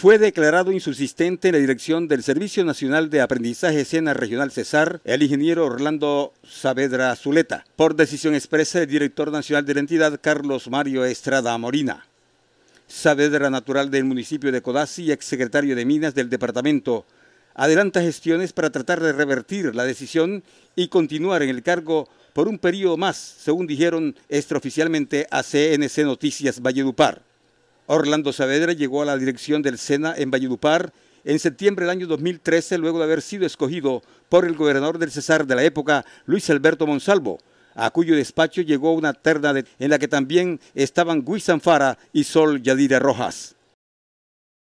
fue declarado insubsistente en la dirección del Servicio Nacional de Aprendizaje Escena Regional Cesar el ingeniero Orlando Saavedra Zuleta, por decisión expresa del director nacional de la entidad Carlos Mario Estrada Morina. Saavedra, natural del municipio de Codazzi y exsecretario de Minas del departamento, adelanta gestiones para tratar de revertir la decisión y continuar en el cargo por un periodo más, según dijeron extraoficialmente a CNC Noticias Valledupar. Orlando Saavedra llegó a la dirección del SENA en Valledupar en septiembre del año 2013, luego de haber sido escogido por el gobernador del Cesar de la época, Luis Alberto Monsalvo, a cuyo despacho llegó una terna en la que también estaban Guy Sanfara y Sol Yadira Rojas.